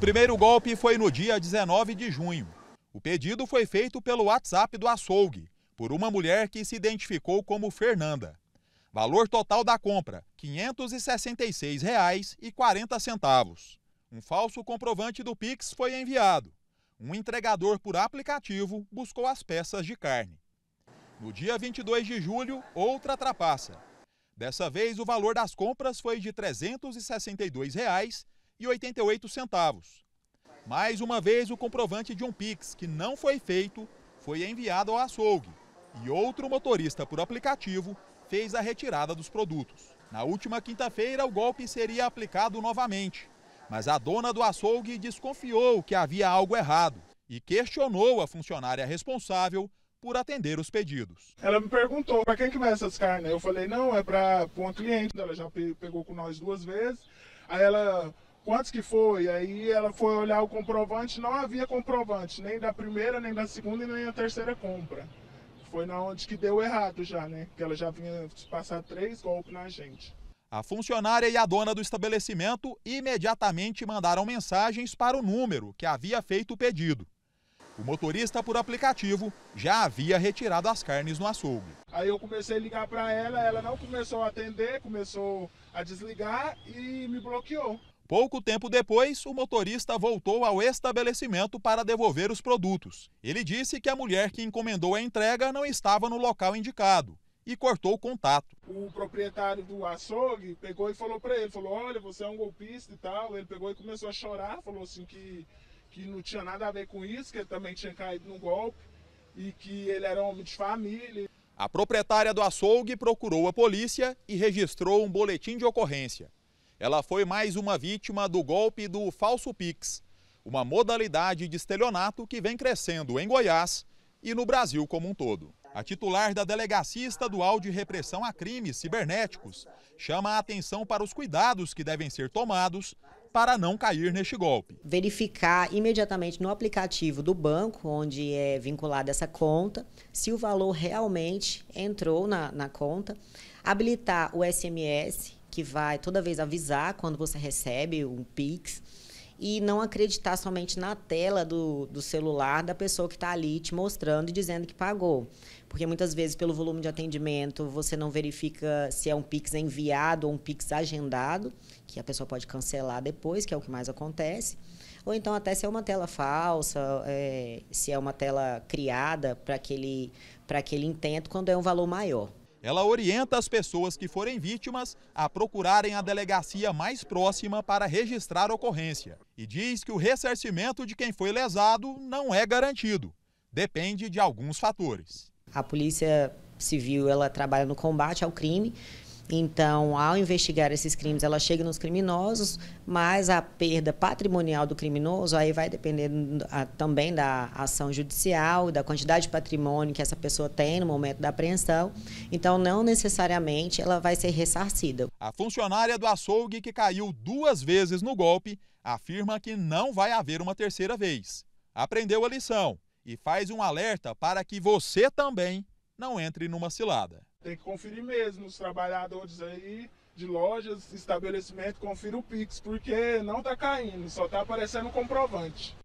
primeiro golpe foi no dia 19 de junho. O pedido foi feito pelo WhatsApp do açougue, por uma mulher que se identificou como Fernanda. Valor total da compra: R$ 566,40. Um falso comprovante do Pix foi enviado. Um entregador por aplicativo buscou as peças de carne. No dia 22 de julho, outra trapaça. Dessa vez, o valor das compras foi de R$ 362,00 e centavos. Mais uma vez, o comprovante de um Pix que não foi feito foi enviado ao açougue e outro motorista por aplicativo fez a retirada dos produtos. Na última quinta-feira, o golpe seria aplicado novamente, mas a dona do açougue desconfiou que havia algo errado e questionou a funcionária responsável por atender os pedidos. Ela me perguntou, para quem que vai essas carnes? Eu falei, não, é para uma cliente. Ela já pegou com nós duas vezes. Aí ela quantos que foi? Aí ela foi olhar o comprovante, não havia comprovante, nem da primeira, nem da segunda e nem da terceira compra. Foi na onde que deu errado já, né? Que ela já vinha passar três golpes na gente. A funcionária e a dona do estabelecimento imediatamente mandaram mensagens para o número que havia feito o pedido. O motorista por aplicativo já havia retirado as carnes no açougue. Aí eu comecei a ligar para ela, ela não começou a atender, começou a desligar e me bloqueou. Pouco tempo depois, o motorista voltou ao estabelecimento para devolver os produtos. Ele disse que a mulher que encomendou a entrega não estava no local indicado e cortou o contato. O proprietário do açougue pegou e falou para ele, falou, olha, você é um golpista e tal. Ele pegou e começou a chorar, falou assim que, que não tinha nada a ver com isso, que ele também tinha caído num golpe e que ele era um homem de família. A proprietária do açougue procurou a polícia e registrou um boletim de ocorrência ela foi mais uma vítima do golpe do falso Pix, uma modalidade de estelionato que vem crescendo em Goiás e no Brasil como um todo. A titular da Delegacia Estadual de Repressão a Crimes Cibernéticos chama a atenção para os cuidados que devem ser tomados para não cair neste golpe. Verificar imediatamente no aplicativo do banco, onde é vinculada essa conta, se o valor realmente entrou na, na conta, habilitar o SMS que vai toda vez avisar quando você recebe um Pix e não acreditar somente na tela do, do celular da pessoa que está ali te mostrando e dizendo que pagou. Porque muitas vezes, pelo volume de atendimento, você não verifica se é um Pix enviado ou um Pix agendado, que a pessoa pode cancelar depois, que é o que mais acontece. Ou então, até se é uma tela falsa, é, se é uma tela criada para aquele, aquele intento, quando é um valor maior. Ela orienta as pessoas que forem vítimas a procurarem a delegacia mais próxima para registrar ocorrência e diz que o ressarcimento de quem foi lesado não é garantido. Depende de alguns fatores. A polícia civil ela trabalha no combate ao crime então, ao investigar esses crimes, ela chega nos criminosos, mas a perda patrimonial do criminoso aí vai depender também da ação judicial, da quantidade de patrimônio que essa pessoa tem no momento da apreensão. Então, não necessariamente ela vai ser ressarcida. A funcionária do açougue que caiu duas vezes no golpe afirma que não vai haver uma terceira vez. Aprendeu a lição e faz um alerta para que você também não entre numa cilada. Tem que conferir mesmo os trabalhadores aí de lojas, estabelecimento, confira o Pix, porque não está caindo, só está aparecendo comprovante.